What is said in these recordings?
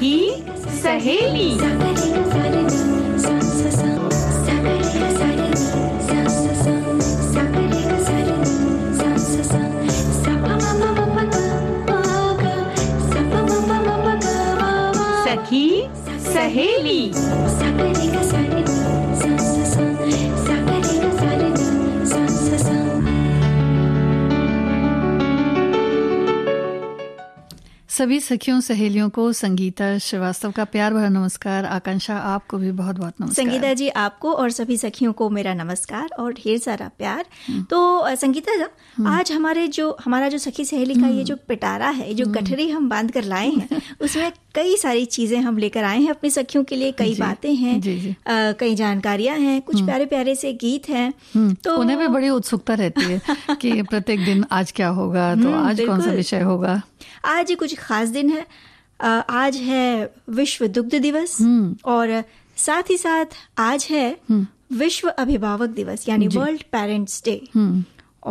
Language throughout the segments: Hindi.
ही सहेली सखी सहेली सभी सखियों सहेलियों को संगीता श्रीवास्तव का प्यार भरा नमस्कार आकांक्षा आपको भी बहुत बहुत नमस्कार संगीता जी आपको और सभी सखियों को मेरा नमस्कार और ढेर सारा प्यार हम्म। तो संगीता जी हम्म। आज हमारे जो हमारा जो सखी सहेली का ये हम्म। जो पिटारा है जो गठरी हम बांध कर लाए हैं उसमें कई सारी चीज़ें हम लेकर आए हैं अपनी सखियों के लिए कई बातें हैं कई जानकारियां हैं कुछ हम्म। प्यारे प्यारे से गीत हैं हम्म, तो उन्हें भी बड़ी उत्सुकता रहती है कि प्रत्येक दिन आज क्या होगा तो हम्म, आज कौन सा विषय होगा आज कुछ खास दिन है आज है विश्व दुग्ध दिवस और साथ ही साथ आज है विश्व अभिभावक दिवस यानी वर्ल्ड पेरेंट्स डे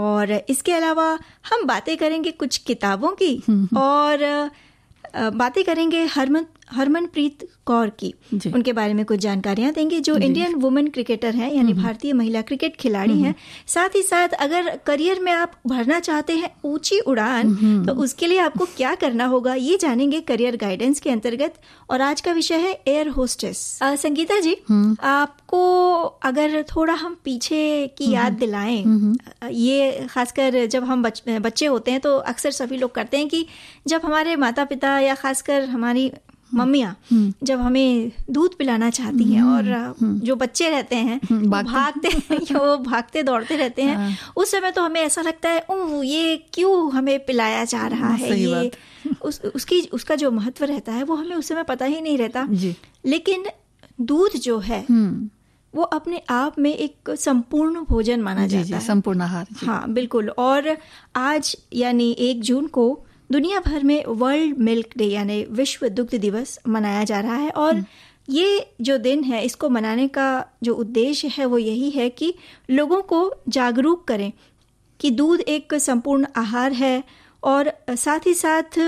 और इसके अलावा हम बातें करेंगे कुछ किताबों की और बातें करेंगे हरमन हरमनप्रीत कौर की उनके बारे में कुछ जानकारियां देंगे जो इंडियन वुमेन क्रिकेटर हैं यानी हम्म। भारतीय महिला क्रिकेट खिलाड़ी हैं हम्म। साथ ही साथ अगर करियर में आप भरना चाहते हैं ऊंची उड़ान हम्म। तो उसके लिए आपको क्या करना होगा ये जानेंगे करियर गाइडेंस के अंतर्गत और आज का विषय है एयर होस्टेस संगीता जी आपको अगर थोड़ा हम पीछे की याद दिलाएं ये खासकर जब हम बच, बच्चे होते हैं तो अक्सर सभी लोग करते हैं कि जब हमारे माता पिता या खासकर हमारी हम्म। मम्मिया हम्म। जब हमें दूध पिलाना चाहती हैं हम्म। और जो बच्चे रहते हैं भागते हैं वो भागते दौड़ते रहते हैं हाँ। उस समय तो हमें ऐसा लगता है ओ ये क्यों हमें पिलाया जा रहा हाँ, है ये उस उसकी उसका जो महत्व रहता है वो हमें उस समय पता ही नहीं रहता लेकिन दूध जो है वो अपने आप में एक संपूर्ण भोजन माना जाता है संपूर्ण आहार हाँ बिल्कुल और आज यानी एक जून को दुनिया भर में वर्ल्ड मिल्क डे यानी विश्व दुग्ध दिवस मनाया जा रहा है और ये जो दिन है इसको मनाने का जो उद्देश्य है वो यही है कि लोगों को जागरूक करें कि दूध एक संपूर्ण आहार है और साथ ही साथ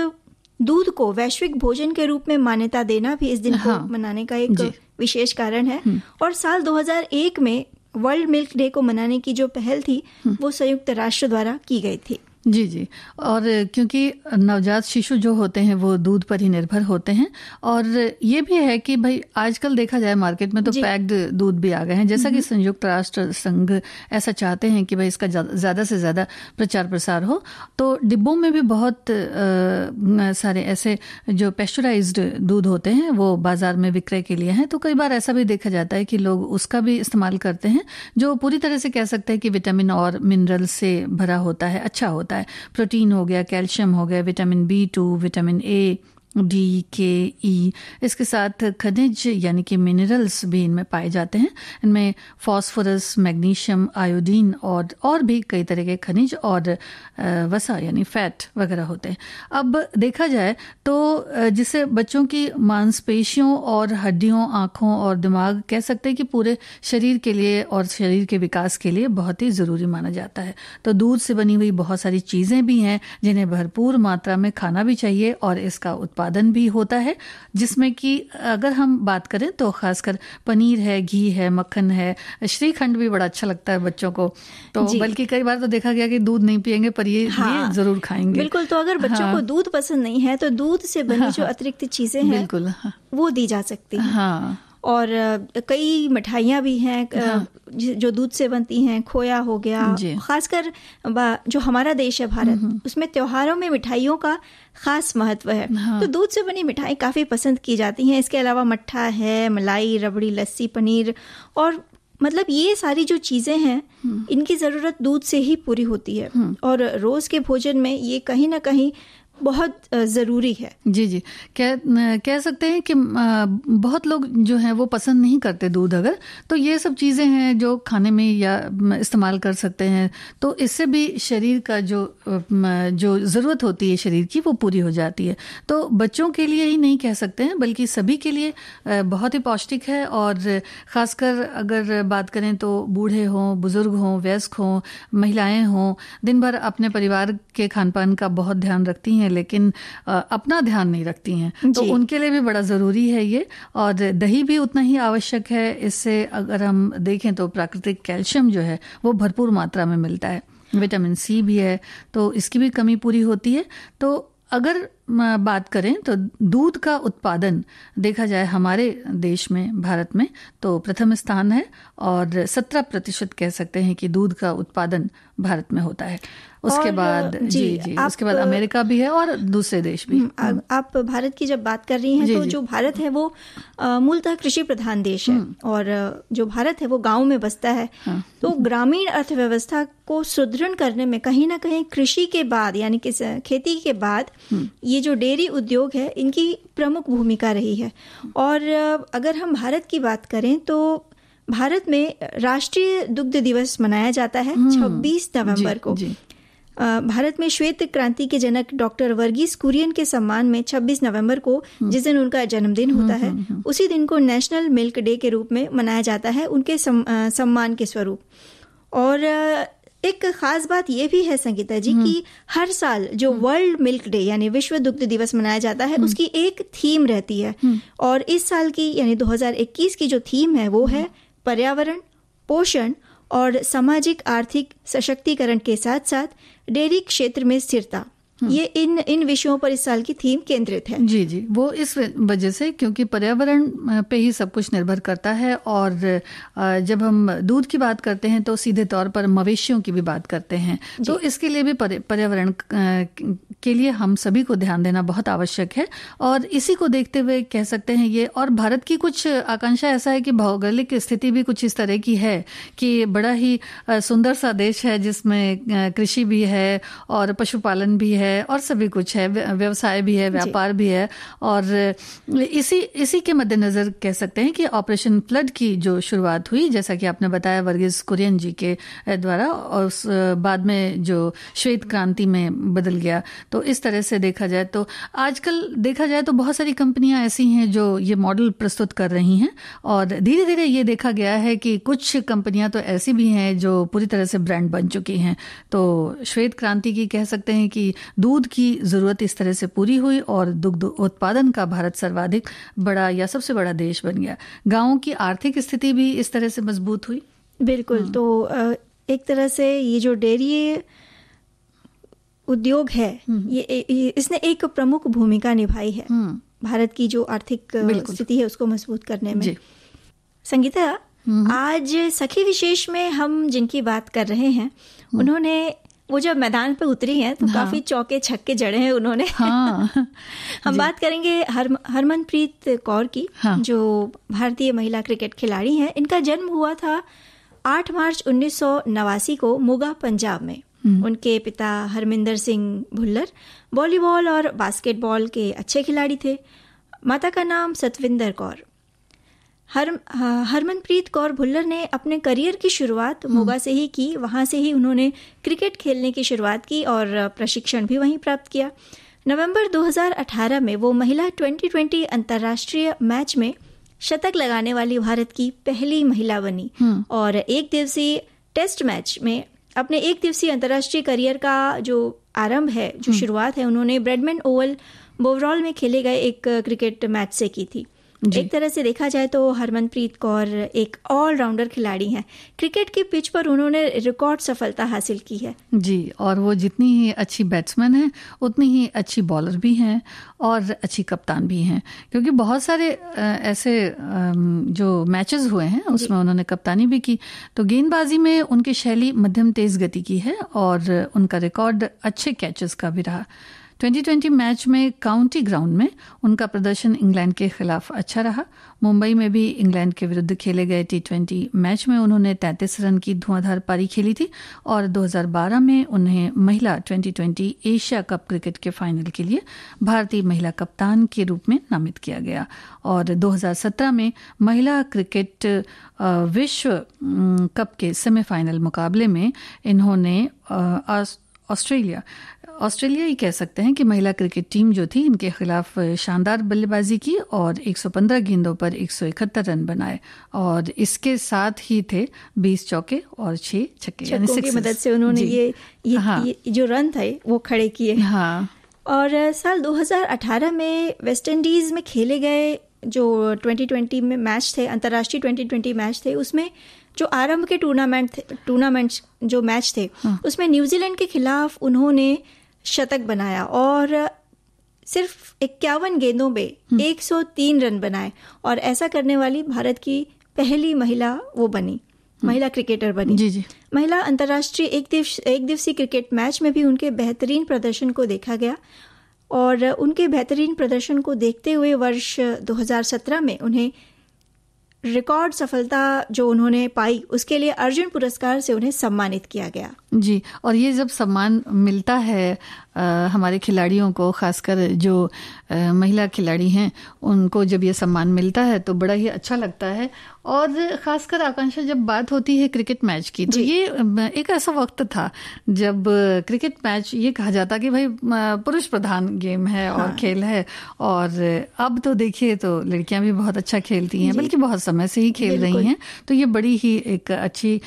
दूध को वैश्विक भोजन के रूप में मान्यता देना भी इस दिन हाँ, को मनाने का एक विशेष कारण है हम्म। और साल 2001 में वर्ल्ड मिल्क डे को मनाने की जो पहल थी हम्म। वो संयुक्त राष्ट्र द्वारा की गई थी जी जी और क्योंकि नवजात शिशु जो होते हैं वो दूध पर ही निर्भर होते हैं और ये भी है कि भाई आजकल देखा जाए मार्केट में तो पैक्ड दूध भी आ गए हैं जैसा कि संयुक्त राष्ट्र संघ ऐसा चाहते हैं कि भाई इसका ज़्यादा से ज़्यादा प्रचार प्रसार हो तो डिब्बों में भी बहुत आ, सारे ऐसे जो पेस्चराइज दूध होते हैं वो बाज़ार में विक्रय के लिए हैं तो कई बार ऐसा भी देखा जाता है कि लोग उसका भी इस्तेमाल करते हैं जो पूरी तरह से कह सकते हैं कि विटामिन और मिनरल से भरा होता है अच्छा होता है है प्रोटीन हो गया कैल्शियम हो गया vitamin B two vitamin A D K E इसके साथ खनिज यानी कि मिनरल्स भी इनमें पाए जाते हैं इनमें फास्फोरस मैग्नीशियम आयोडीन और और भी कई तरह के खनिज और वसा यानी फैट वगैरह होते हैं अब देखा जाए तो जिसे बच्चों की मांसपेशियों और हड्डियों आँखों और दिमाग कह सकते हैं कि पूरे शरीर के लिए और शरीर के विकास के लिए बहुत ही ज़रूरी माना जाता है तो दूध से बनी हुई बहुत सारी चीज़ें भी हैं जिन्हें भरपूर मात्रा में खाना भी चाहिए और इसका उत्पादन भी होता है जिसमें कि अगर हम बात करें तो खासकर पनीर है घी है मक्खन है श्रीखंड भी बड़ा अच्छा लगता है बच्चों को तो बल्कि कई बार तो देखा गया कि दूध नहीं पियेंगे पर ये, हाँ, ये जरूर खाएंगे बिल्कुल तो अगर बच्चों हाँ, को दूध पसंद नहीं है तो दूध से बनी हाँ, जो हाँ। अतिरिक्त चीजें हैं बिल्कुल हाँ, वो दी जा सकती है हाँ और कई मिठाइयाँ भी हैं हाँ। जो दूध से बनती हैं खोया हो गया खासकर जो हमारा देश है भारत उसमें त्योहारों में मिठाइयों का खास महत्व है हाँ। तो दूध से बनी मिठाई काफ़ी पसंद की जाती हैं इसके अलावा मट्ठा है मलाई रबड़ी लस्सी पनीर और मतलब ये सारी जो चीज़ें हैं हम्म। इनकी ज़रूरत दूध से ही पूरी होती है हम्म। और रोज़ के भोजन में ये कहीं ना कहीं बहुत ज़रूरी है जी जी कह कह सकते हैं कि बहुत लोग जो हैं वो पसंद नहीं करते दूध अगर तो ये सब चीज़ें हैं जो खाने में या इस्तेमाल कर सकते हैं तो इससे भी शरीर का जो जो ज़रूरत होती है शरीर की वो पूरी हो जाती है तो बच्चों के लिए ही नहीं कह सकते हैं बल्कि सभी के लिए बहुत ही पौष्टिक है और ख़ासकर अगर बात करें तो बूढ़े हों बुज़ुर्ग हों वयस्क हों महिलाएं हों दिन भर अपने परिवार के खान पान का बहुत ध्यान रखती हैं हैं लेकिन अपना ध्यान नहीं रखती हैं तो उनके लिए भी बड़ा ज़रूरी है ये और दही भी उतना ही आवश्यक है इससे अगर हम देखें तो प्राकृतिक कैल्शियम जो है वो भरपूर मात्रा में मिलता है विटामिन सी भी है तो इसकी भी कमी पूरी होती है तो अगर बात करें तो दूध का उत्पादन देखा जाए हमारे देश में भारत में तो प्रथम स्थान है और सत्रह प्रतिशत कह सकते हैं कि दूध का उत्पादन भारत में होता है उसके बाद जी, जी, जी आप, उसके बाद अमेरिका भी है और दूसरे देश भी हम्म, हम्म। आ, आप भारत की जब बात कर रही हैं तो जो भारत है वो मूलतः कृषि प्रधान देश है हम्म। और जो भारत है वो गाँव में बसता है हाँ, तो ग्रामीण अर्थव्यवस्था को सुदृढ़ करने में कहीं ना कहीं कृषि के बाद यानी कि खेती के बाद ये जो डेयरी उद्योग है इनकी प्रमुख भूमिका रही है और अगर हम भारत की बात करें तो भारत में राष्ट्रीय दुग्ध दिवस मनाया जाता है 26 नवंबर को जी. भारत में श्वेत क्रांति के जनक डॉक्टर वर्गीस कुरियन के सम्मान में 26 नवंबर को हम्म। जिस दिन उनका जन्मदिन होता हम्म, है हम्म, उसी दिन को नेशनल मिल्क डे के रूप में मनाया जाता है उनके सम, सम्मान के स्वरूप और एक खास बात यह भी है संगीता जी कि हर साल जो वर्ल्ड मिल्क डे यानी विश्व दुग्ध दिवस मनाया जाता है उसकी एक थीम रहती है और इस साल की यानी 2021 की जो थीम है वो है पर्यावरण पोषण और सामाजिक आर्थिक सशक्तिकरण के साथ साथ डेयरी क्षेत्र में स्थिरता हम्म। ये इन इन विषयों पर इस साल की थीम केंद्रित है जी जी वो इस वजह से क्योंकि पर्यावरण पे ही सब कुछ निर्भर करता है और जब हम दूध की बात करते हैं तो सीधे तौर पर मवेशियों की भी बात करते हैं तो इसके लिए भी पर्यावरण के लिए हम सभी को ध्यान देना बहुत आवश्यक है और इसी को देखते हुए कह सकते हैं ये और भारत की कुछ आकांक्षा ऐसा है कि भौगोलिक स्थिति भी कुछ इस तरह की है कि बड़ा ही सुंदर सा देश है जिसमें कृषि भी है और पशुपालन भी है है और सभी कुछ है व्यवसाय भी है व्यापार भी है और इसी इसी के मद्देनज़र कह सकते हैं कि ऑपरेशन फ्लड की जो शुरुआत हुई जैसा कि आपने बताया वर्गीज कुरियन जी के द्वारा और उस बाद में जो श्वेत क्रांति में बदल गया तो इस तरह से देखा जाए तो आजकल देखा जाए तो बहुत सारी कंपनियां ऐसी हैं जो ये मॉडल प्रस्तुत कर रही हैं और धीरे धीरे ये देखा गया है कि कुछ कंपनियां तो ऐसी भी हैं जो पूरी तरह से ब्रांड बन चुकी हैं तो श्वेत क्रांति की कह सकते हैं कि दूध की ज़रूरत इस तरह से पूरी हुई और दुग्ध उत्पादन का भारत सर्वाधिक बड़ा या सबसे बड़ा देश बन गया गाँव की आर्थिक स्थिति भी इस तरह से मजबूत हुई बिल्कुल हाँ। तो एक तरह से ये जो डेयरी उद्योग है हम्म। ये इसने एक प्रमुख भूमिका निभाई है हम्म। भारत की जो आर्थिक स्थिति है उसको मजबूत करने में संगीता हम्म। आज सखी विशेष में हम जिनकी बात कर रहे हैं उन्होंने वो जब मैदान पे उतरी हैं तो हाँ। काफी चौके छक्के जड़े हैं उन्होंने हाँ। हम बात करेंगे हर हरमनप्रीत कौर की हाँ। जो भारतीय महिला क्रिकेट खिलाड़ी हैं इनका जन्म हुआ था 8 मार्च उन्नीस को मुगा पंजाब में हम्म। उनके पिता हरमिंदर सिंह भुल्लर वॉलीबॉल और बास्केटबॉल के अच्छे खिलाड़ी थे माता का नाम सतविंदर कौर हर हरमनप्रीत कौर भुल्लर ने अपने करियर की शुरुआत हम्म। मोगा से ही की वहाँ से ही उन्होंने क्रिकेट खेलने की शुरुआत की और प्रशिक्षण भी वहीं प्राप्त किया नवंबर 2018 में वो महिला 2020 अंतर्राष्ट्रीय मैच में शतक लगाने वाली भारत की पहली महिला बनी हम्म। और एक दिवसीय टेस्ट मैच में अपने एक दिवसीय अंतर्राष्ट्रीय करियर का जो आरंभ है जो हम्म। शुरुआत है उन्होंने ब्रेडमैन ओवल बोवरॉल में खेले गए एक क्रिकेट मैच से की थी एक तरह से देखा जाए तो हरमनप्रीत कौर एक ऑलराउंडर खिलाड़ी हैं क्रिकेट की पिच पर उन्होंने रिकॉर्ड सफलता हासिल की है जी और वो जितनी ही अच्छी बैट्समैन हैं उतनी ही अच्छी बॉलर भी हैं और अच्छी कप्तान भी हैं क्योंकि बहुत सारे ऐसे जो मैचेस हुए हैं उसमें उन्होंने कप्तानी भी की तो गेंदबाजी में उनकी शैली मध्यम तेज गति की है और उनका रिकॉर्ड अच्छे कैचेस का भी रहा 2020 मैच में काउंटी ग्राउंड में उनका प्रदर्शन इंग्लैंड के खिलाफ अच्छा रहा मुंबई में भी इंग्लैंड के विरुद्ध खेले गए टी मैच में उन्होंने 33 रन की धुआंधार पारी खेली थी और 2012 में उन्हें महिला 2020 एशिया कप क्रिकेट के फाइनल के लिए भारतीय महिला कप्तान के रूप में नामित किया गया और 2017 में महिला क्रिकेट विश्व कप के सेमीफाइनल मुकाबले में इन्होंने ऑस्ट्रेलिया ऑस्ट्रेलिया ये कह सकते हैं कि महिला क्रिकेट टीम जो थी इनके खिलाफ शानदार बल्लेबाजी की और 115 गेंदों पर 171 रन बनाए और इसके साथ ही थे 20 चौके और छह छक्के की मदद से उन्होंने ये ये, हाँ, ये जो रन थे वो खड़े किए हाँ और साल 2018 में वेस्ट इंडीज में खेले गए जो 2020 में मैच थे अंतर्राष्ट्रीय 2020 मैच थे उसमें जो आरंभ के टूर्नामेंट टूर्नामेंट जो मैच थे हाँ। उसमें न्यूजीलैंड के खिलाफ उन्होंने शतक बनाया और सिर्फ इक्यावन गेंदों में 103 हम्म। रन बनाए और ऐसा करने वाली भारत की पहली महिला वो बनी हम्म। महिला क्रिकेटर बनी जी जी महिला अंतर्राष्ट्रीय एक दिवस एक दिवसीय क्रिकेट मैच में भी उनके बेहतरीन प्रदर्शन को देखा गया और उनके बेहतरीन प्रदर्शन को देखते हुए वर्ष 2017 में उन्हें रिकॉर्ड सफलता जो उन्होंने पाई उसके लिए अर्जुन पुरस्कार से उन्हें सम्मानित किया गया जी और ये जब सम्मान मिलता है हमारे खिलाड़ियों को खासकर जो महिला खिलाड़ी हैं उनको जब ये सम्मान मिलता है तो बड़ा ही अच्छा लगता है और ख़ासकर आकांक्षा जब बात होती है क्रिकेट मैच की तो ये एक ऐसा वक्त था जब क्रिकेट मैच ये कहा जाता कि भाई पुरुष प्रधान गेम है और हाँ। खेल है और अब तो देखिए तो लड़कियां भी बहुत अच्छा खेलती हैं बल्कि बहुत समय से ही खेल रही हैं तो ये बड़ी ही एक अच्छी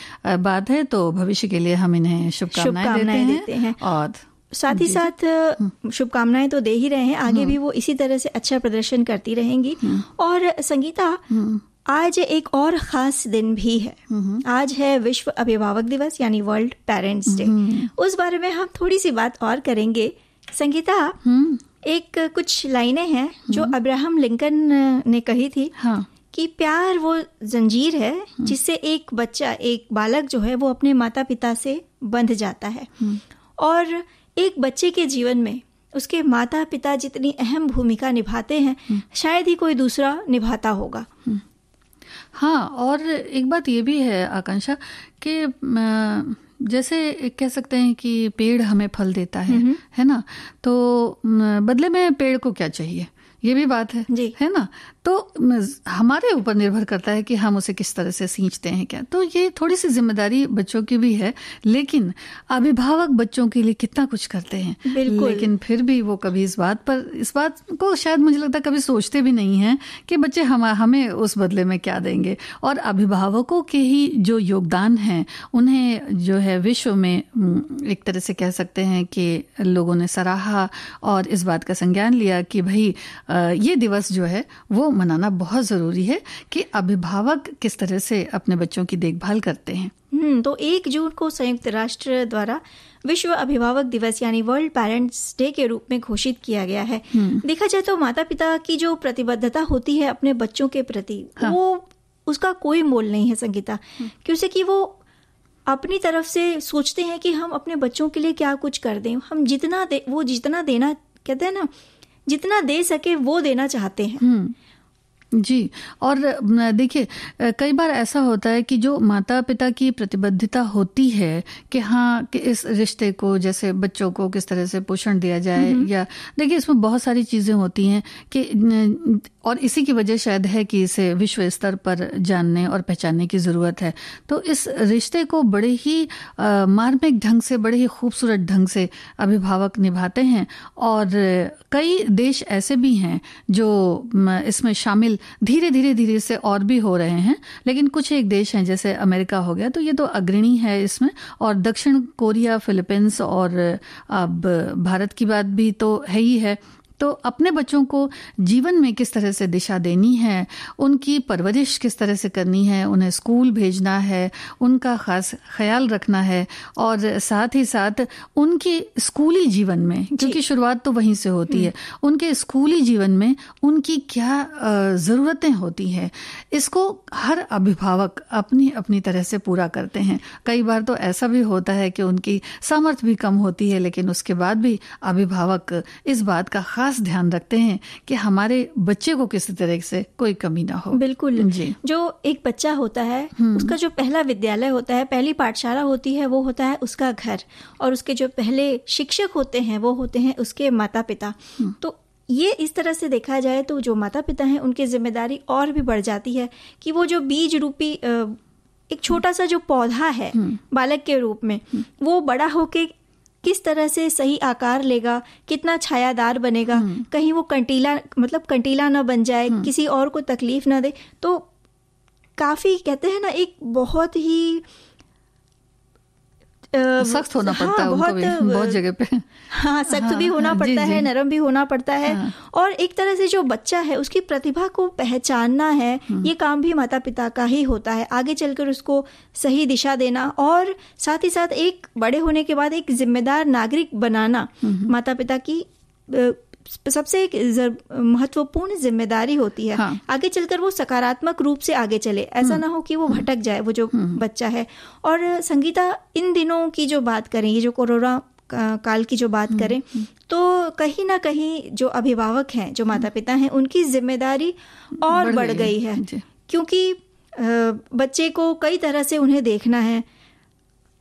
बात है तो भविष्य के लिए हम इन्हें शुभकामनाएं देते, देते हैं और साथ ही साथ हम्म। शुभकामनाएं तो दे ही रहे हैं आगे भी हम्म। वो इसी तरह से अच्छा प्रदर्शन करती रहेंगी हम्म। और संगीता आज एक और खास दिन भी है आज है विश्व अभिभावक दिवस यानी वर्ल्ड पेरेंट्स डे उस बारे में हम थोड़ी सी बात और करेंगे संगीता एक कुछ लाइनें हैं जो अब्राहम लिंकन ने कही थी हाँ। कि प्यार वो जंजीर है जिससे एक बच्चा एक बालक जो है वो अपने माता पिता से बंध जाता है और एक बच्चे के जीवन में उसके माता पिता जितनी अहम भूमिका निभाते हैं हम्म। शायद ही कोई दूसरा निभाता होगा हम्म। हाँ और एक बात ये भी है आकांक्षा कि जैसे कह सकते हैं कि पेड़ हमें फल देता है हम्म। है ना तो बदले में पेड़ को क्या चाहिए ये भी बात है जी है ना तो हमारे ऊपर निर्भर करता है कि हम उसे किस तरह से सींचते हैं क्या तो ये थोड़ी सी जिम्मेदारी बच्चों की भी है लेकिन अभिभावक बच्चों के लिए कितना कुछ करते हैं लेकिन फिर भी वो कभी इस बात पर इस बात को शायद मुझे लगता है कभी सोचते भी नहीं हैं कि बच्चे हम हमें उस बदले में क्या देंगे और अभिभावकों के ही जो योगदान हैं उन्हें जो है विश्व में एक तरह से कह सकते हैं कि लोगों ने सराहा और इस बात का संज्ञान लिया कि भाई ये दिवस जो है वो मनाना बहुत ज़रूरी है कि अभिभावक किस तरह से अपने बच्चों की देखभाल करते हैं हम्म, तो एक जून को संयुक्त राष्ट्र द्वारा विश्व अभिभावक दिवस यानी वर्ल्ड पेरेंट्स डे के रूप में घोषित किया गया है हम्म। देखा जाए तो माता पिता की जो प्रतिबद्धता होती है अपने बच्चों के प्रति हाँ। वो उसका कोई मोल नहीं है संगीता हम्म। क्योंकि कि वो अपनी तरफ से सोचते हैं कि हम अपने बच्चों के लिए क्या कुछ कर दें हम जितना दे वो जितना देना कहते हैं ना जितना दे सके वो देना चाहते हैं जी और देखिए कई बार ऐसा होता है कि जो माता पिता की प्रतिबद्धता होती है कि हाँ कि इस रिश्ते को जैसे बच्चों को किस तरह से पोषण दिया जाए या देखिए इसमें बहुत सारी चीज़ें होती हैं कि और इसी की वजह शायद है कि इसे विश्व स्तर पर जानने और पहचानने की ज़रूरत है तो इस रिश्ते को बड़े ही मार्मिक ढंग से बड़े ही खूबसूरत ढंग से अभिभावक निभाते हैं और कई देश ऐसे भी हैं जो इसमें शामिल धीरे धीरे धीरे से और भी हो रहे हैं लेकिन कुछ एक देश हैं जैसे अमेरिका हो गया तो ये तो अग्रणी है इसमें और दक्षिण कोरिया फिलीपींस और अब भारत की बात भी तो है ही है तो अपने बच्चों को जीवन में किस तरह से दिशा देनी है उनकी परवरिश किस तरह से करनी है उन्हें स्कूल भेजना है उनका खास ख्याल रखना है और साथ ही साथ उनके स्कूली जीवन में क्योंकि शुरुआत तो वहीं से होती है हम्म। उनके स्कूली जीवन में उनकी क्या ज़रूरतें होती हैं इसको हर अभिभावक अपनी अपनी तरह से पूरा करते हैं कई बार तो ऐसा भी होता है कि उनकी सामर्थ्य भी कम होती है लेकिन उसके बाद भी अभिभावक इस बात का खास खास ध्यान रखते हैं कि हमारे बच्चे को किसी तरह से कोई कमी ना हो बिल्कुल जी जो एक बच्चा होता है हम्म। उसका जो पहला विद्यालय होता है पहली पाठशाला होती है वो होता है उसका घर और उसके जो पहले शिक्षक होते हैं वो होते हैं उसके माता पिता हम्म। तो ये इस तरह से देखा जाए तो जो माता पिता हैं उनकी जिम्मेदारी और भी बढ़ जाती है कि वो जो बीज रूपी एक छोटा सा जो पौधा है हम्म। बालक के रूप में वो बड़ा होके किस तरह से सही आकार लेगा कितना छायादार बनेगा हम्म। कहीं वो कंटीला मतलब कंटीला ना बन जाए हम्म। किसी और को तकलीफ ना दे तो काफ़ी कहते हैं ना एक बहुत ही तो सख्त होना हाँ, पड़ता है बहुत बहुत जगह पे हाँ सख्त हाँ, भी होना हाँ, पड़ता जी, है नरम भी होना पड़ता है हाँ, और एक तरह से जो बच्चा है उसकी प्रतिभा को पहचानना है हाँ। ये काम भी माता पिता का ही होता है आगे चलकर उसको सही दिशा देना और साथ ही साथ एक बड़े होने के बाद एक जिम्मेदार नागरिक बनाना हाँ। माता पिता की सबसे एक महत्वपूर्ण जिम्मेदारी होती है हाँ। आगे चलकर वो सकारात्मक रूप से आगे चले ऐसा हम्म। ना हो कि वो भटक जाए वो जो हम्म। बच्चा है और संगीता इन दिनों की जो बात करें ये जो कोरोना काल की जो बात हम्म, करें तो कहीं ना कहीं जो अभिभावक हैं जो माता पिता हैं उनकी जिम्मेदारी और बढ़ गई है क्योंकि बच्चे को कई तरह से उन्हें देखना है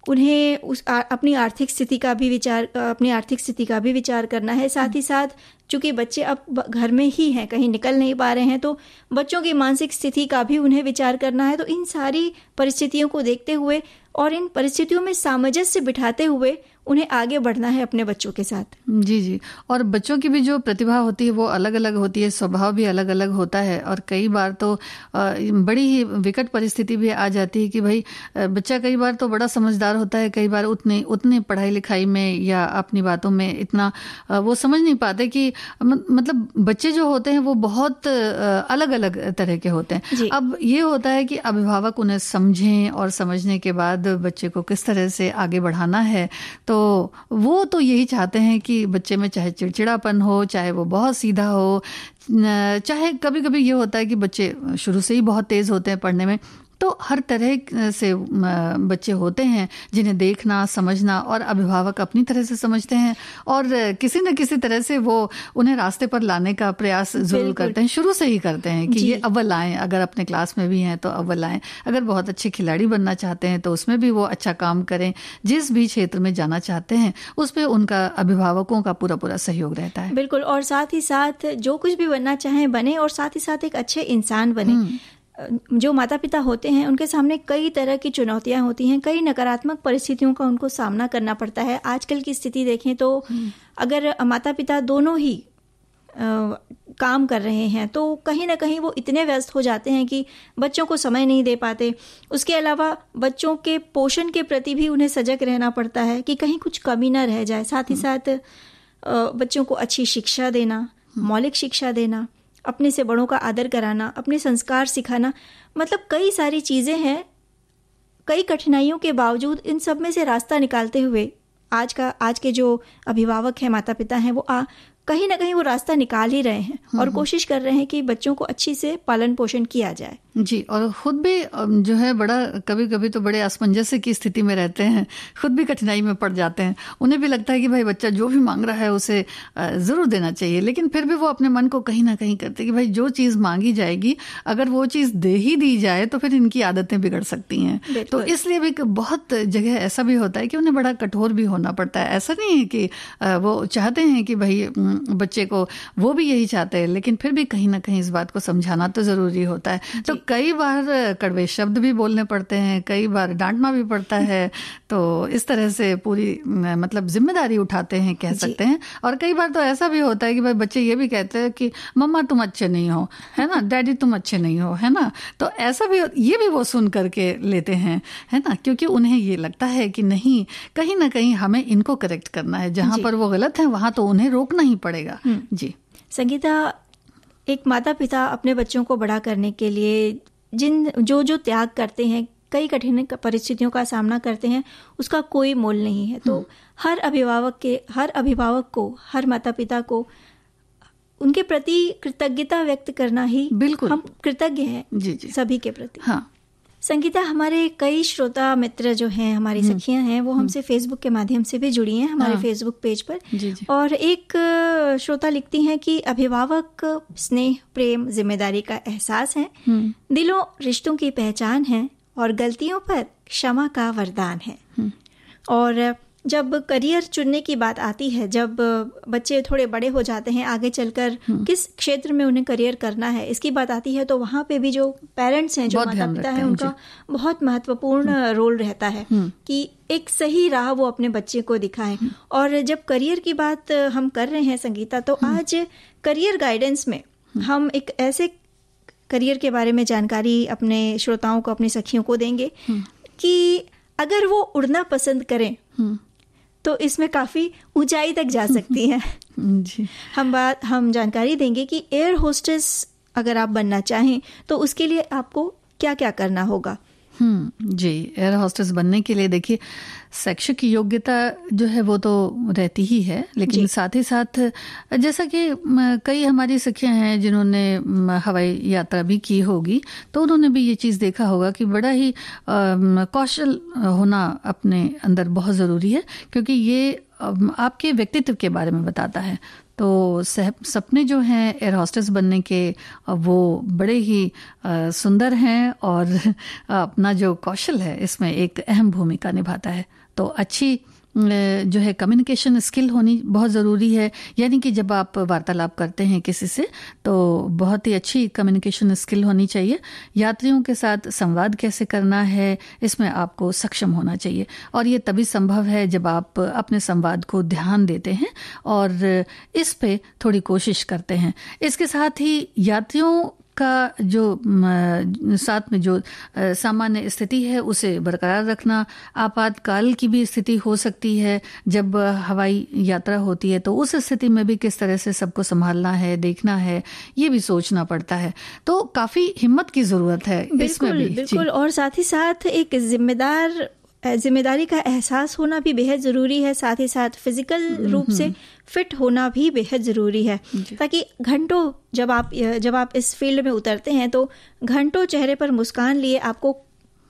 उन्हें उस आ, अपनी आर्थिक स्थिति का भी विचार अपनी आर्थिक स्थिति का भी विचार करना है साथ ही साथ चूंकि बच्चे अब घर में ही हैं कहीं निकल नहीं पा रहे हैं तो बच्चों की मानसिक स्थिति का भी उन्हें विचार करना है तो इन सारी परिस्थितियों को देखते हुए और इन परिस्थितियों में सामंजस्य बिठाते हुए उन्हें आगे बढ़ना है अपने बच्चों के साथ जी जी और बच्चों की भी जो प्रतिभा होती है वो अलग अलग होती है स्वभाव भी अलग अलग होता है और कई बार तो बड़ी ही विकट परिस्थिति भी आ जाती है कि भाई बच्चा कई बार तो बड़ा समझदार होता है कई बार उतने उतने पढ़ाई लिखाई में या अपनी बातों में इतना वो समझ नहीं पाते कि मतलब बच्चे जो होते हैं वो बहुत अलग अलग तरह के होते हैं अब ये होता है कि अभिभावक उन्हें समझें और समझने के बाद बच्चे को किस तरह से आगे बढ़ाना है तो वो तो यही चाहते हैं कि बच्चे में चाहे चिड़चिड़ापन हो चाहे वो बहुत सीधा हो चाहे कभी कभी ये होता है कि बच्चे शुरू से ही बहुत तेज़ होते हैं पढ़ने में तो हर तरह से बच्चे होते हैं जिन्हें देखना समझना और अभिभावक अपनी तरह से समझते हैं और किसी न किसी तरह से वो उन्हें रास्ते पर लाने का प्रयास जरूर करते हैं शुरू से ही करते हैं कि ये अव्वल आए अगर अपने क्लास में भी हैं तो अव्वल आए अगर बहुत अच्छे खिलाड़ी बनना चाहते हैं तो उसमें भी वो अच्छा काम करें जिस भी क्षेत्र में जाना चाहते हैं उस पर उनका अभिभावकों का पूरा पूरा सहयोग रहता है बिल्कुल और साथ ही साथ जो कुछ भी बनना चाहें बने और साथ ही साथ एक अच्छे इंसान बने हम्म। जो माता पिता होते हैं उनके सामने कई तरह की चुनौतियां होती हैं कई नकारात्मक परिस्थितियों का उनको सामना करना पड़ता है आजकल की स्थिति देखें तो हम्म। अगर माता पिता दोनों ही आ, काम कर रहे हैं तो कहीं ना कहीं वो इतने व्यस्त हो जाते हैं कि बच्चों को समय नहीं दे पाते उसके अलावा बच्चों के पोषण के प्रति भी उन्हें सजग रहना पड़ता है कि कहीं कुछ कमी ना रह जाए साथ ही हम्म। साथ बच्चों को अच्छी शिक्षा देना हम्म। मौलिक शिक्षा देना अपने से बड़ों का आदर कराना अपने संस्कार सिखाना मतलब कई सारी चीज़ें हैं कई कठिनाइयों के बावजूद इन सब में से रास्ता निकालते हुए आज का आज के जो अभिभावक हैं माता पिता हैं वो आ कहीं ना कहीं वो रास्ता निकाल ही रहे हैं हम्म, और हम्म। कोशिश कर रहे हैं कि बच्चों को अच्छी से पालन पोषण किया जाए जी और खुद भी जो है बड़ा कभी कभी तो बड़े असमंजस्य की स्थिति में रहते हैं खुद भी कठिनाई में पड़ जाते हैं उन्हें भी लगता है कि भाई बच्चा जो भी मांग रहा है उसे ज़रूर देना चाहिए लेकिन फिर भी वो अपने मन को कहीं ना कहीं करते कि भाई जो चीज़ मांगी जाएगी अगर वो चीज़ दे ही दी जाए तो फिर इनकी आदतें बिगड़ सकती हैं तो इसलिए भी बहुत जगह ऐसा भी होता है कि उन्हें बड़ा कठोर भी होना पड़ता है ऐसा नहीं है कि वो चाहते हैं कि भाई बच्चे को वो भी यही चाहते हैं लेकिन फिर भी कहीं ना कहीं इस बात को समझाना तो ज़रूरी होता है तो कई बार कड़वे शब्द भी बोलने पड़ते हैं कई बार डांटना भी पड़ता है तो इस तरह से पूरी मतलब जिम्मेदारी उठाते हैं कह सकते हैं और कई बार तो ऐसा भी होता है कि भाई बच्चे ये भी कहते हैं कि मम्मा तुम अच्छे नहीं हो है ना डैडी तुम अच्छे नहीं हो है ना तो ऐसा भी ये भी वो सुन करके लेते हैं है ना क्योंकि उन्हें ये लगता है कि नहीं कहीं ना कहीं हमें इनको करेक्ट करना है जहाँ पर वो गलत है वहाँ तो उन्हें रोकना ही पड़ता पड़ेगा हम्म। जी संगीता एक माता पिता अपने बच्चों को बड़ा करने के लिए जिन जो जो त्याग करते हैं कई कठिन परिस्थितियों का सामना करते हैं उसका कोई मोल नहीं है तो हम्म। हर अभिभावक के हर अभिभावक को हर माता पिता को उनके प्रति कृतज्ञता व्यक्त करना ही बिल्कुल हम कृतज्ञ हैं जी जी सभी के प्रति हाँ संगीता हमारे कई श्रोता मित्र जो हैं हमारी हम्म। सखियां हैं वो हमसे फेसबुक हम्म। के माध्यम से भी जुड़ी हैं हमारे फेसबुक हाँ। पेज पर जी जी। और एक श्रोता लिखती हैं कि अभिभावक स्नेह प्रेम जिम्मेदारी का एहसास है हम्म। दिलों रिश्तों की पहचान है और गलतियों पर क्षमा का वरदान है और जब करियर चुनने की बात आती है जब बच्चे थोड़े बड़े हो जाते हैं आगे चलकर हम्म। किस क्षेत्र में उन्हें करियर करना है इसकी बात आती है तो वहाँ पे भी जो पेरेंट्स हैं जो माता पिता हैं उनका बहुत महत्वपूर्ण हम्म। रोल रहता है हम्म। कि एक सही राह वो अपने बच्चे को दिखाएं और जब करियर की बात हम कर रहे हैं संगीता तो आज करियर गाइडेंस में हम एक ऐसे करियर के बारे में जानकारी अपने श्रोताओं को अपनी सखियों को देंगे कि अगर वो उड़ना पसंद करें तो इसमें काफ़ी ऊंचाई तक जा सकती है जी हम बात हम जानकारी देंगे कि एयर होस्टेस अगर आप बनना चाहें तो उसके लिए आपको क्या क्या करना होगा हम्म जी एयर होस्टेस बनने के लिए देखिए शैक्षिक योग्यता जो है वो तो रहती ही है लेकिन साथ ही साथ जैसा कि कई हमारी सखियां हैं जिन्होंने हवाई यात्रा भी की होगी तो उन्होंने भी ये चीज़ देखा होगा कि बड़ा ही कौशल होना अपने अंदर बहुत ज़रूरी है क्योंकि ये आपके व्यक्तित्व के बारे में बताता है तो सह सपने जो हैं एयर हॉस्टेस बनने के वो बड़े ही सुंदर हैं और अपना जो कौशल है इसमें एक तो अहम भूमिका निभाता है तो अच्छी जो है कम्युनिकेशन स्किल होनी बहुत ज़रूरी है यानी कि जब आप वार्तालाप करते हैं किसी से तो बहुत ही अच्छी कम्युनिकेशन स्किल होनी चाहिए यात्रियों के साथ संवाद कैसे करना है इसमें आपको सक्षम होना चाहिए और ये तभी संभव है जब आप अपने संवाद को ध्यान देते हैं और इस पे थोड़ी कोशिश करते हैं इसके साथ ही यात्रियों का जो साथ में जो सामान्य स्थिति है उसे बरकरार रखना आपातकाल की भी स्थिति हो सकती है जब हवाई यात्रा होती है तो उस स्थिति में भी किस तरह से सबको संभालना है देखना है ये भी सोचना पड़ता है तो काफी हिम्मत की जरूरत है बिल्कुल भी, बिल्कुल और साथ ही साथ एक जिम्मेदार जिम्मेदारी का एहसास होना भी बेहद ज़रूरी है साथ ही साथ फिजिकल हम्म, रूप से हम्म। फिट होना भी बेहद ज़रूरी है ताकि घंटों जब आप जब आप इस फील्ड में उतरते हैं तो घंटों चेहरे पर मुस्कान लिए आपको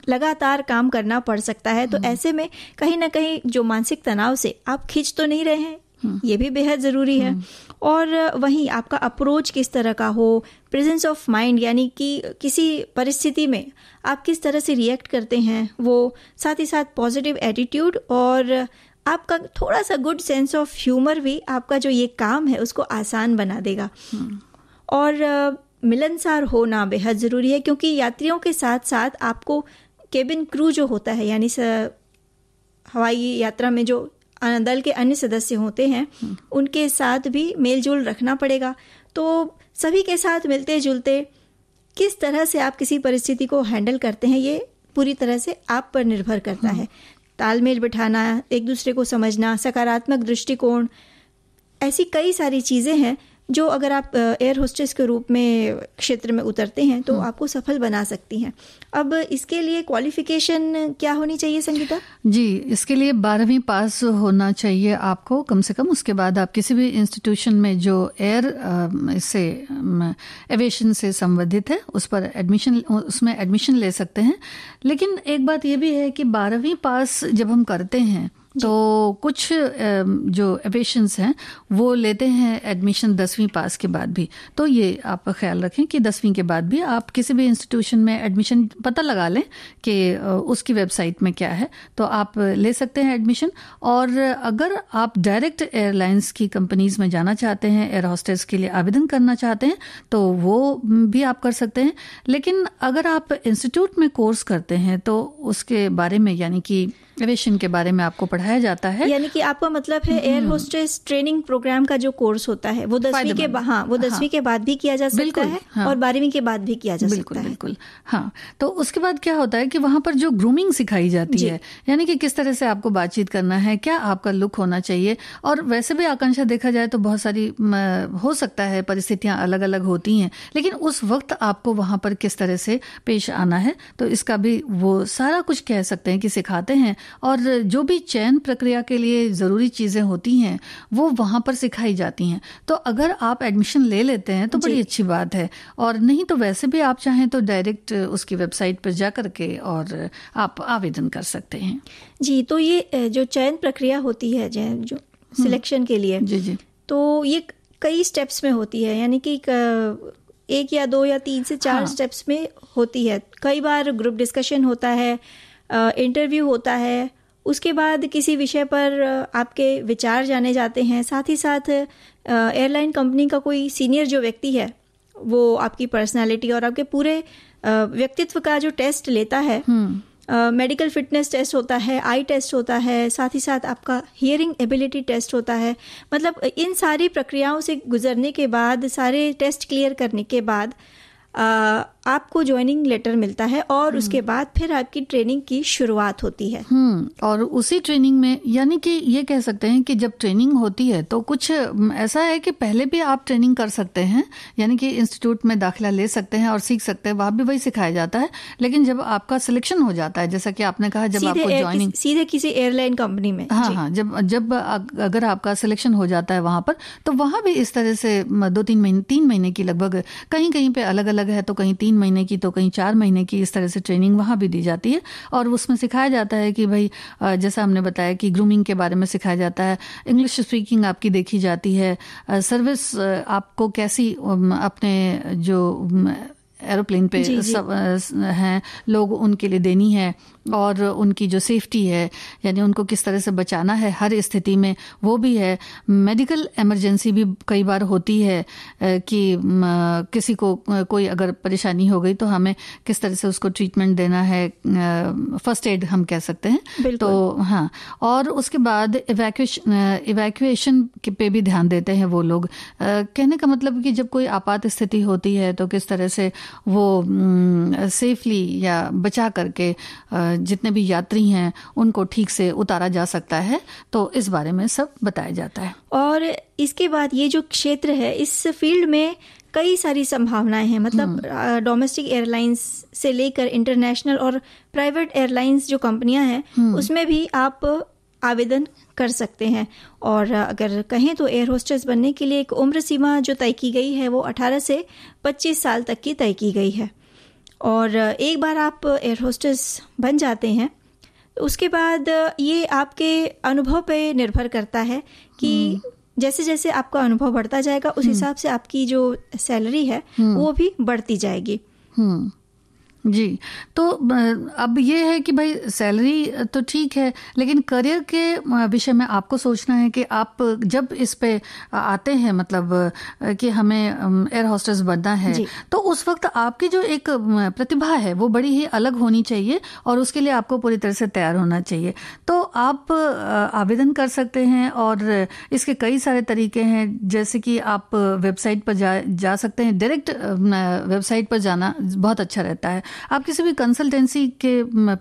लगातार काम करना पड़ सकता है तो हम्म। ऐसे में कहीं ना कहीं जो मानसिक तनाव से आप खींच तो नहीं रहे हैं हम्म। ये भी बेहद ज़रूरी है हम्म। और वहीं आपका अप्रोच किस तरह का हो प्रेजेंस ऑफ माइंड यानी कि किसी परिस्थिति में आप किस तरह से रिएक्ट करते हैं वो साथ ही साथ पॉजिटिव एटीट्यूड और आपका थोड़ा सा गुड सेंस ऑफ ह्यूमर भी आपका जो ये काम है उसको आसान बना देगा और मिलनसार होना बेहद ज़रूरी है क्योंकि यात्रियों के साथ साथ आपको केबिन क्रू जो होता है यानी हवाई यात्रा में जो दल के अन्य सदस्य होते हैं उनके साथ भी मेल जोल रखना पड़ेगा तो सभी के साथ मिलते जुलते किस तरह से आप किसी परिस्थिति को हैंडल करते हैं ये पूरी तरह से आप पर निर्भर करता है तालमेल बिठाना एक दूसरे को समझना सकारात्मक दृष्टिकोण ऐसी कई सारी चीज़ें हैं जो अगर आप एयर होस्टेस के रूप में क्षेत्र में उतरते हैं तो हाँ। आपको सफल बना सकती हैं अब इसके लिए क्वालिफिकेशन क्या होनी चाहिए संगीता जी इसके लिए बारहवीं पास होना चाहिए आपको कम से कम उसके बाद आप किसी भी इंस्टीट्यूशन में जो एयर से एविएशन से संबंधित है उस पर एडमिशन उसमें एडमिशन ले सकते हैं लेकिन एक बात यह भी है कि बारहवीं पास जब हम करते हैं तो कुछ जो पेशेंट्स हैं वो लेते हैं एडमिशन दसवीं पास के बाद भी तो ये आप ख्याल रखें कि दसवीं के बाद भी आप किसी भी इंस्टीट्यूशन में एडमिशन पता लगा लें कि उसकी वेबसाइट में क्या है तो आप ले सकते हैं एडमिशन और अगर आप डायरेक्ट एयरलाइंस की कंपनीज में जाना चाहते हैं एयर हॉस्टेस के लिए आवेदन करना चाहते हैं तो वो भी आप कर सकते हैं लेकिन अगर आप इंस्टीट्यूट में कोर्स करते हैं तो उसके बारे में यानी कि एविएशन के बारे में आपको पढ़ाया जाता है यानी कि आपका मतलब है एयर होस्टेस ट्रेनिंग प्रोग्राम का जो कोर्स होता है वो दसवीं के हाँ वो हाँ। दसवीं हाँ, के बाद भी किया जा सकता है हाँ, और बारहवीं के बाद भी किया जा बिल्कुल, सकता बिल्कुल, है बिल्कुल हाँ तो उसके बाद क्या होता है कि वहाँ पर जो ग्रूमिंग सिखाई जाती है यानी कि किस तरह से आपको बातचीत करना है क्या आपका लुक होना चाहिए और वैसे भी आकांक्षा देखा जाए तो बहुत सारी हो सकता है परिस्थितियाँ अलग अलग होती हैं लेकिन उस वक्त आपको वहाँ पर किस तरह से पेश आना है तो इसका भी वो सारा कुछ कह सकते हैं कि सिखाते हैं और जो भी चयन प्रक्रिया के लिए ज़रूरी चीज़ें होती हैं वो वहाँ पर सिखाई जाती हैं तो अगर आप एडमिशन ले लेते हैं तो बड़ी अच्छी बात है और नहीं तो वैसे भी आप चाहें तो डायरेक्ट उसकी वेबसाइट पर जा करके और आप आवेदन कर सकते हैं जी तो ये जो चयन प्रक्रिया होती है जो सिलेक्शन हम्म। के लिए जी जी तो ये कई स्टेप्स में होती है यानी कि एक या दो या तीन से चार हाँ। स्टेप्स में होती है कई बार ग्रुप डिस्कशन होता है इंटरव्यू होता है उसके बाद किसी विषय पर आपके विचार जाने जाते हैं साथ ही साथ एयरलाइन कंपनी का कोई सीनियर जो व्यक्ति है वो आपकी पर्सनालिटी और आपके पूरे व्यक्तित्व का जो टेस्ट लेता है मेडिकल फिटनेस टेस्ट होता है आई टेस्ट होता है साथ ही साथ आपका हियरिंग एबिलिटी टेस्ट होता है मतलब इन सारी प्रक्रियाओं से गुजरने के बाद सारे टेस्ट क्लियर करने के बाद आपको ज्वाइनिंग लेटर मिलता है और हम्म। उसके बाद फिर आपकी ट्रेनिंग की शुरुआत होती है हम्म, और उसी ट्रेनिंग में यानी कि ये कह सकते हैं कि जब ट्रेनिंग होती है तो कुछ ऐसा है कि पहले भी आप ट्रेनिंग कर सकते हैं यानी कि इंस्टीट्यूट में दाखिला ले सकते हैं और सीख सकते हैं वहां भी वही सिखाया जाता है लेकिन जब आपका सिलेक्शन हो जाता है जैसा कि आपने कहा जब आपको ज्वाइनिंग सीधे किसी एयरलाइन कंपनी में हाँ हाँ जब जब अगर आपका सिलेक्शन हो जाता है वहां पर तो वहाँ भी इस तरह से दो तीन महीने तीन महीने की लगभग कहीं कहीं पे अलग अलग है तो कहीं तीन तीन महीने की तो कहीं चार महीने की इस तरह से ट्रेनिंग वहाँ भी दी जाती है और उसमें सिखाया जाता है कि भाई जैसा हमने बताया कि ग्रूमिंग के बारे में सिखाया जाता है इंग्लिश स्पीकिंग आपकी देखी जाती है सर्विस आपको कैसी अपने जो एरोप्लेन पे जी, जी. सब हैं लोग उनके लिए देनी है और उनकी जो सेफ्टी है यानी उनको किस तरह से बचाना है हर स्थिति में वो भी है मेडिकल इमरजेंसी भी कई बार होती है कि किसी को कोई अगर परेशानी हो गई तो हमें किस तरह से उसको ट्रीटमेंट देना है फर्स्ट एड हम कह सकते हैं तो हाँ और उसके बाद इवैक्यूएशन इवैक्यूएशन पे भी ध्यान देते हैं वो लोग कहने का मतलब कि जब कोई आपात स्थिति होती है तो किस तरह से वो सेफली या बचा करके आ, जितने भी यात्री हैं उनको ठीक से उतारा जा सकता है तो इस बारे में सब बताया जाता है और इसके बाद ये जो क्षेत्र है इस फील्ड में कई सारी संभावनाएं हैं मतलब डोमेस्टिक हम्म। एयरलाइंस से लेकर इंटरनेशनल और प्राइवेट एयरलाइंस जो कंपनियां हैं हम्म। उसमें भी आप आवेदन कर सकते हैं और अगर कहें तो एयर होस्टेस बनने के लिए एक उम्र सीमा जो तय की गई है वो 18 से 25 साल तक की तय की गई है और एक बार आप एयर होस्टेस बन जाते हैं उसके बाद ये आपके अनुभव पे निर्भर करता है कि हम्म। जैसे जैसे आपका अनुभव बढ़ता जाएगा उस हम्म। हिसाब से आपकी जो सैलरी है हम्म। वो भी बढ़ती जाएगी जी तो अब ये है कि भाई सैलरी तो ठीक है लेकिन करियर के विषय में आपको सोचना है कि आप जब इस पे आते हैं मतलब कि हमें एयर हॉस्टेस बनना है तो उस वक्त आपकी जो एक प्रतिभा है वो बड़ी ही अलग होनी चाहिए और उसके लिए आपको पूरी तरह से तैयार होना चाहिए तो आप आवेदन कर सकते हैं और इसके कई सारे तरीके हैं जैसे कि आप वेबसाइट पर जा जा सकते हैं डायरेक्ट वेबसाइट पर जाना बहुत अच्छा रहता है आप किसी भी कंसल्टेंसी के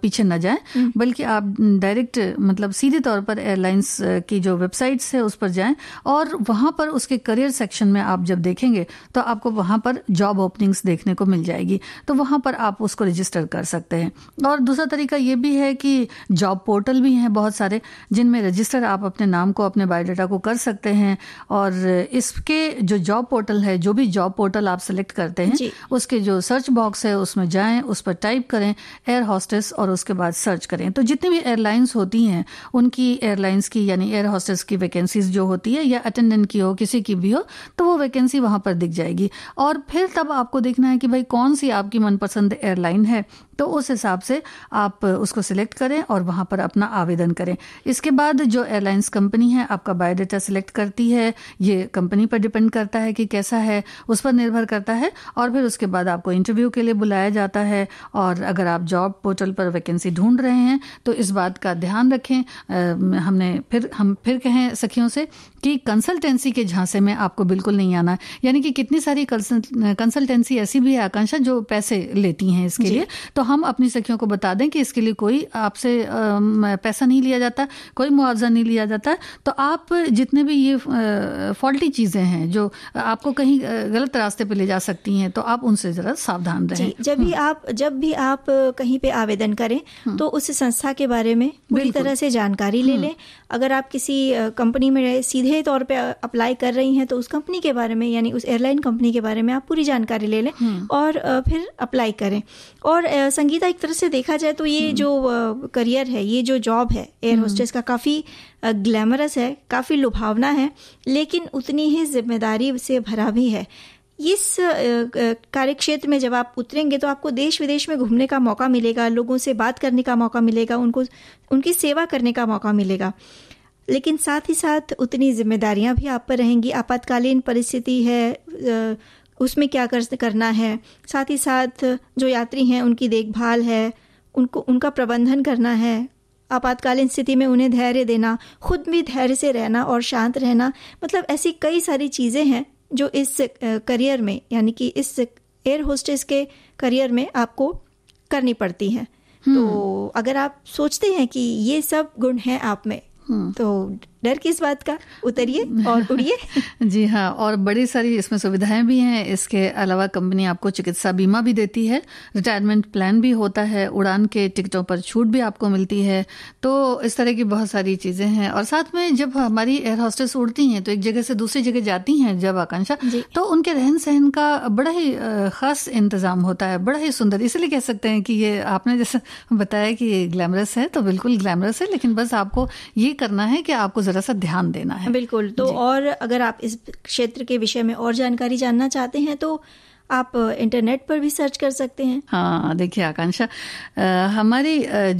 पीछे ना जाएं हम्म। बल्कि आप डायरेक्ट मतलब सीधे तौर पर एयरलाइंस की जो वेबसाइट्स है उस पर जाएं और वहां पर उसके करियर सेक्शन में आप जब देखेंगे तो आपको वहां पर जॉब ओपनिंग्स देखने को मिल जाएगी तो वहां पर आप उसको रजिस्टर कर सकते हैं और दूसरा तरीका ये भी है कि जॉब पोर्टल भी हैं बहुत सारे जिनमें रजिस्टर आप अपने नाम को अपने बायोडाटा को कर सकते हैं और इसके जो जॉब पोर्टल है जो भी जॉब पोर्टल आप सेलेक्ट करते हैं उसके जो सर्च बॉक्स है उसमें जाएं जाएं उस पर टाइप करें एयर हॉस्टेस और उसके बाद सर्च करें तो जितनी भी एयरलाइंस होती हैं उनकी एयरलाइंस की यानी एयर हॉस्टेस की वैकेंसीज जो होती है या अटेंडेंट की हो किसी की भी हो तो वो वैकेंसी वहां पर दिख जाएगी और फिर तब आपको देखना है कि भाई कौन सी आपकी मनपसंद एयरलाइन है तो उस हिसाब से आप उसको सिलेक्ट करें और वहाँ पर अपना आवेदन करें इसके बाद जो एयरलाइंस कंपनी है आपका बायोडाटा सिलेक्ट करती है ये कंपनी पर डिपेंड करता है कि कैसा है उस पर निर्भर करता है और फिर उसके बाद आपको इंटरव्यू के लिए बुलाया जाता है और अगर आप जॉब पोर्टल पर वैकेंसी ढूंढ रहे हैं तो इस बात का ध्यान रखें आ, हमने फिर हम फिर कहें सखियों से कि कंसल्टेंसी के झांसे में आपको बिल्कुल नहीं आना यानी कि कितनी सारी कंसल्टेंसी ऐसी भी है आकांक्षा जो पैसे लेती हैं इसके लिए तो हम अपनी सखियों को बता दें कि इसके लिए कोई आपसे पैसा नहीं लिया जाता कोई मुआवजा नहीं लिया जाता तो आप जितने भी ये फॉल्टी चीज़ें हैं जो आपको कहीं गलत रास्ते पर ले जा सकती हैं तो आप उनसे ज़रा सावधान रहें जब भी हम्म। आप जब भी आप कहीं पे आवेदन करें हम्म। तो उस संस्था के बारे में पूरी तरह से जानकारी ले हम्म। लें अगर आप किसी कंपनी में सीधे सीधे तौर पे अप्लाई कर रही हैं तो उस कंपनी के बारे में यानी उस एयरलाइन कंपनी के बारे में आप पूरी जानकारी ले लें हम्म। और फिर अप्लाई करें और संगीता एक तरह से देखा जाए तो ये हम्म। जो करियर है ये जो जॉब है एयर होस्टेस हम्म। का काफ़ी ग्लैमरस है काफ़ी लुभावना है लेकिन उतनी ही जिम्मेदारी से भरा भी है इस कार्य क्षेत्र में जब आप उतरेंगे तो आपको देश विदेश में घूमने का मौका मिलेगा लोगों से बात करने का मौका मिलेगा उनको उनकी सेवा करने का मौका मिलेगा लेकिन साथ ही साथ उतनी जिम्मेदारियां भी आप पर रहेंगी आपातकालीन परिस्थिति है उसमें क्या कर करना है साथ ही साथ जो यात्री हैं उनकी देखभाल है उनको उनका प्रबंधन करना है आपातकालीन स्थिति में उन्हें धैर्य देना खुद भी धैर्य से रहना और शांत रहना मतलब ऐसी कई सारी चीज़ें हैं जो इस करियर में यानी कि इस एयर होस्टेस के करियर में आपको करनी पड़ती हैं हम्म। तो अगर आप सोचते हैं कि ये सब गुण हैं आप में 嗯，都。डर किस बात का उतरिए और उड़िए जी हाँ और बड़ी सारी इसमें सुविधाएं भी हैं इसके अलावा कंपनी आपको चिकित्सा बीमा भी देती है रिटायरमेंट प्लान भी होता है उड़ान के टिकटों पर छूट भी आपको मिलती है तो इस तरह की बहुत सारी चीज़ें हैं और साथ में जब हमारी एयर हॉस्टेस उड़ती हैं तो एक जगह से दूसरी जगह जाती हैं जब आकांक्षा तो उनके रहन सहन का बड़ा ही ख़ास इंतज़ाम होता है बड़ा ही सुंदर इसलिए कह सकते हैं कि ये आपने जैसे बताया कि ग्लैमरस है तो बिल्कुल ग्लैमरस है लेकिन बस आपको ये करना है कि आपको ज़रा सा ध्यान देना है बिल्कुल तो और अगर आप इस क्षेत्र के विषय में और जानकारी जानना चाहते हैं तो आप इंटरनेट पर भी सर्च कर सकते हैं हाँ देखिए आकांक्षा हमारी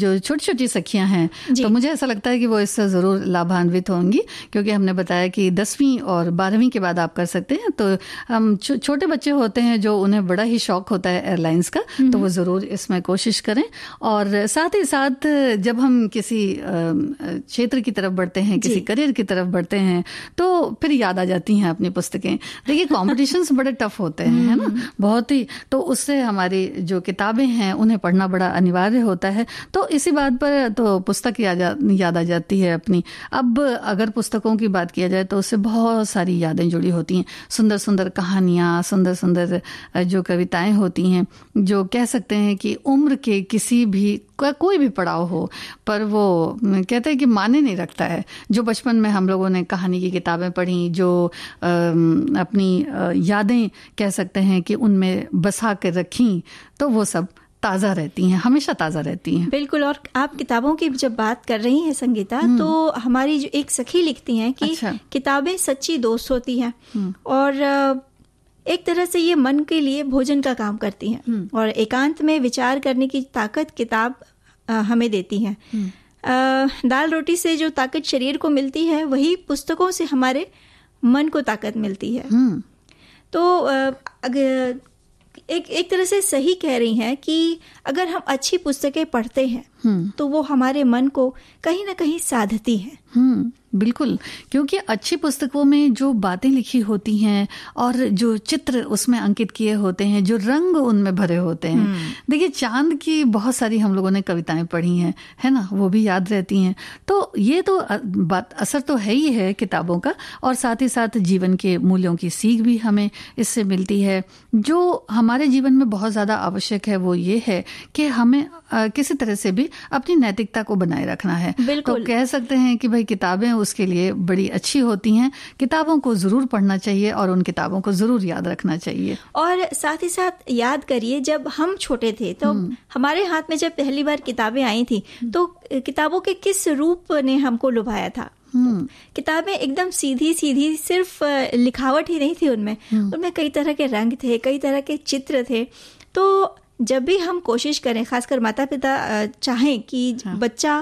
जो छोटी छोटी सखियां हैं तो मुझे ऐसा लगता है कि वो इससे ज़रूर लाभान्वित होंगी क्योंकि हमने बताया कि दसवीं और बारहवीं के बाद आप कर सकते हैं तो हम छो, छोटे बच्चे होते हैं जो उन्हें बड़ा ही शौक होता है एयरलाइंस का तो हम्म। वो ज़रूर इसमें कोशिश करें और साथ ही साथ जब हम किसी क्षेत्र की तरफ बढ़ते हैं किसी करियर की तरफ बढ़ते हैं तो फिर याद आ जाती हैं अपनी पुस्तकें देखिए कॉम्पिटिशन्स बड़े टफ होते हैं है ना बहुत ही तो उससे हमारी जो किताबें हैं उन्हें पढ़ना बड़ा अनिवार्य होता है तो इसी बात पर तो पुस्तक याद आ जाती है अपनी अब अगर पुस्तकों की बात किया जाए तो उससे बहुत सारी यादें जुड़ी होती हैं सुंदर सुंदर कहानियाँ सुंदर सुंदर जो कविताएं होती हैं जो कह सकते हैं कि उम्र के किसी भी का कोई भी पड़ाव हो पर वो कहते हैं कि माने नहीं रखता है जो बचपन में हम लोगों ने कहानी की किताबें पढ़ी जो अपनी यादें कह सकते हैं कि उनमें बसा कर रखी तो वो सब ताज़ा रहती हैं हमेशा ताज़ा रहती हैं बिल्कुल और आप किताबों की जब बात कर रही हैं संगीता हम्म। तो हमारी जो एक सखी लिखती हैं कि अच्छा। किताबें सच्ची दोस्त होती हैं हम्म। और एक तरह से ये मन के लिए भोजन का काम करती हैं हम्म। और एकांत में विचार करने की ताकत किताब हमें देती है दाल रोटी से जो ताकत शरीर को मिलती है वही पुस्तकों से हमारे मन को ताकत मिलती है तो अगर एक एक तरह से सही कह रही हैं कि अगर हम अच्छी पुस्तकें पढ़ते हैं हम्म। तो वो हमारे मन को कहीं ना कहीं साधती हैं हम्म बिल्कुल क्योंकि अच्छी पुस्तकों में जो बातें लिखी होती हैं और जो चित्र उसमें अंकित किए होते हैं जो रंग उनमें भरे होते हैं हम्म। देखिए चांद की बहुत सारी हम लोगों ने कविताएं पढ़ी हैं है ना वो भी याद रहती हैं तो ये तो बात असर तो है ही है किताबों का और साथ ही साथ जीवन के मूल्यों की सीख भी हमें इससे मिलती है जो हमारे जीवन में बहुत ज़्यादा आवश्यक है वो ये है कि हमें किसी तरह से भी अपनी नैतिकता को बनाए रखना है तो कह सकते हैं कि भाई भाई किताबें उसके लिए बड़ी अच्छी होती हैं किताबों को ज़रूर पढ़ना चाहिए और उन किताबों को ज़रूर याद रखना चाहिए और साथ ही साथ याद करिए जब हम छोटे थे तो हम्म। हमारे हाथ में जब पहली बार किताबें आई थी हम्म। तो किताबों के किस रूप ने हमको लुभाया था हम्म। किताबें एकदम सीधी सीधी सिर्फ लिखावट ही नहीं थी उनमें उनमें कई तरह के रंग थे कई तरह के चित्र थे तो जब भी हम कोशिश करें खासकर माता पिता चाहें कि हाँ। बच्चा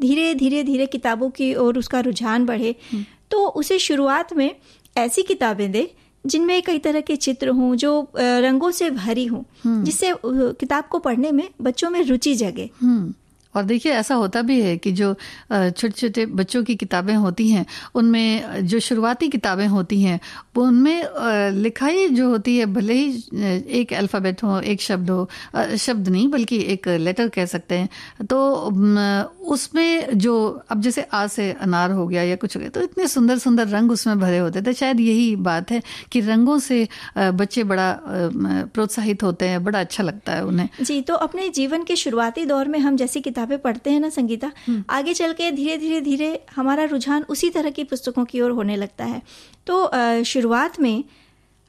धीरे धीरे धीरे किताबों की ओर उसका रुझान बढ़े हम्म। तो उसे शुरुआत में ऐसी किताबें दे जिनमें कई तरह के चित्र हों जो रंगों से भरी हों हम्म। जिससे किताब को पढ़ने में बच्चों में रुचि जगे हम्म। और देखिए ऐसा होता भी है कि जो छोटे छोटे बच्चों की किताबें होती हैं उनमें जो शुरुआती किताबें होती हैं वो उनमें लिखाई जो होती है भले ही एक अल्फ़ाबेट हो एक शब्द हो शब्द नहीं बल्कि एक लेटर कह सकते हैं तो उसमें जो अब जैसे आ से अनार हो गया या कुछ हो गया तो इतने सुंदर सुंदर रंग उसमें भरे होते थे तो शायद यही बात है कि रंगों से बच्चे बड़ा प्रोत्साहित होते हैं बड़ा अच्छा लगता है उन्हें जी तो अपने जीवन के शुरुआती दौर में हम जैसी किताबें पढ़ते हैं ना संगीता हम्म। आगे चल के धीरे धीरे धीरे हमारा रुझान उसी तरह की पुस्तकों की ओर होने लगता है तो शुरुआत में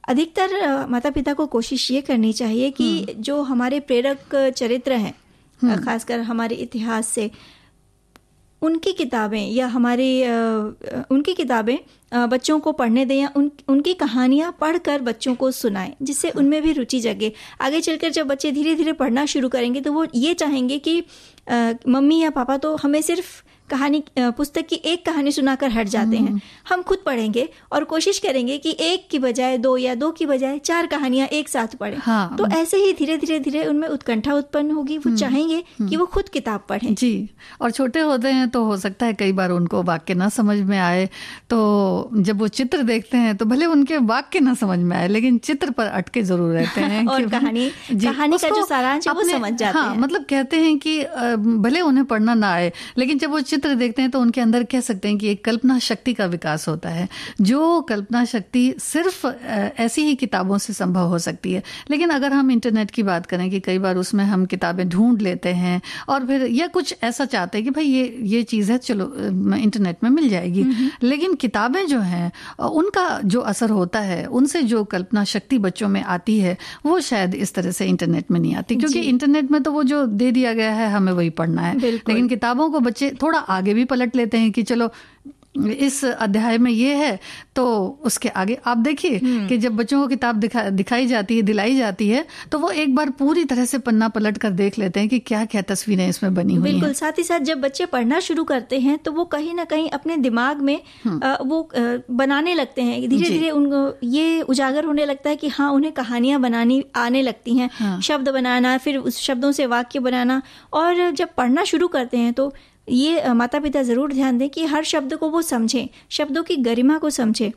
अधिकतर माता पिता को कोशिश ये करनी चाहिए कि हम्म। जो हमारे प्रेरक चरित्र हैं हम्म। खासकर हमारे इतिहास से उनकी किताबें या हमारे उनकी किताबें बच्चों को पढ़ने दें या उन उनकी कहानियाँ पढ़कर बच्चों को सुनाएं जिससे हाँ। उनमें भी रुचि जगे आगे चलकर जब बच्चे धीरे धीरे पढ़ना शुरू करेंगे तो वो ये चाहेंगे कि मम्मी या पापा तो हमें सिर्फ कहानी पुस्तक की एक कहानी सुनाकर हट जाते हैं हम्म। हम खुद पढ़ेंगे और कोशिश करेंगे कि एक की बजाय दो या दो की बजाय चार कहानियां एक साथ पढ़े हाँ। तो ऐसे ही धीरे धीरे धीरे उनमें उत्कंठा उत्पन्न होगी वो हम्म। चाहेंगे कि हम्म। वो खुद किताब पढ़े जी और छोटे होते हैं तो हो सकता है कई बार उनको वाक्य ना समझ में आए तो जब वो चित्र देखते हैं तो भले उनके वाक्य ना समझ में आए लेकिन चित्र पर अटके जरूर रहते हैं और कहानी कहानी का जो सारांश वो समझ जाते हाँ, हैं मतलब कहते हैं कि भले उन्हें पढ़ना ना आए लेकिन जब वो चित्र चित्र देखते हैं तो उनके अंदर कह सकते हैं कि एक कल्पना शक्ति का विकास होता है जो कल्पना शक्ति सिर्फ ऐसी ही किताबों से संभव हो सकती है लेकिन अगर हम इंटरनेट की बात करें कि कई बार उसमें हम किताबें ढूंढ लेते हैं और फिर या कुछ ऐसा चाहते हैं कि भाई ये ये चीज़ है चलो इंटरनेट में मिल जाएगी हम्म, हम्म। लेकिन किताबें जो हैं उनका जो असर होता है उनसे जो कल्पना शक्ति बच्चों में आती है वो शायद इस तरह से इंटरनेट में नहीं आती क्योंकि इंटरनेट में तो वो जो दे दिया गया है हमें वही पढ़ना है लेकिन किताबों को बच्चे थोड़ा आगे भी पलट लेते हैं कि चलो इस अध्याय में ये है तो उसके आगे आप देखिए हम्म। कि जब बच्चों को किताब दिखा दिखाई जाती है दिलाई जाती है तो वो एक बार पूरी तरह से पन्ना पलट कर देख लेते हैं कि क्या क्या तस्वीरें इसमें बनी हुई बिल्कुल साथ ही साथ जब बच्चे पढ़ना शुरू करते हैं तो वो कहीं ना कहीं अपने दिमाग में आ, हम्म। वो आ, बनाने लगते हैं धीरे धीरे उन ये उजागर होने लगता है कि हाँ उन्हें कहानियां बनानी आने लगती हैं हाँ। शब्द बनाना फिर उस शब्दों से वाक्य बनाना और जब पढ़ना शुरू करते हैं तो ये माता पिता ज़रूर ध्यान दें कि हर शब्द को वो समझें शब्दों की गरिमा को समझें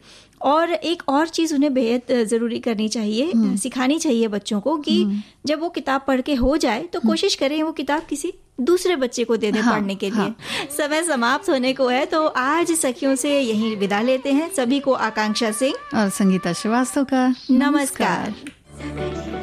और एक और चीज़ उन्हें बेहद ज़रूरी करनी चाहिए सिखानी चाहिए बच्चों को कि जब वो किताब पढ़ के हो जाए तो कोशिश करें वो किताब किसी दूसरे बच्चे को दे दें हाँ, पढ़ने के लिए हाँ. समय समाप्त होने को है तो आज सखियों से यही विदा लेते हैं सभी को आकांक्षा सिंह और संगीता श्रीवास्तव का नमस्कार, नमस्कार।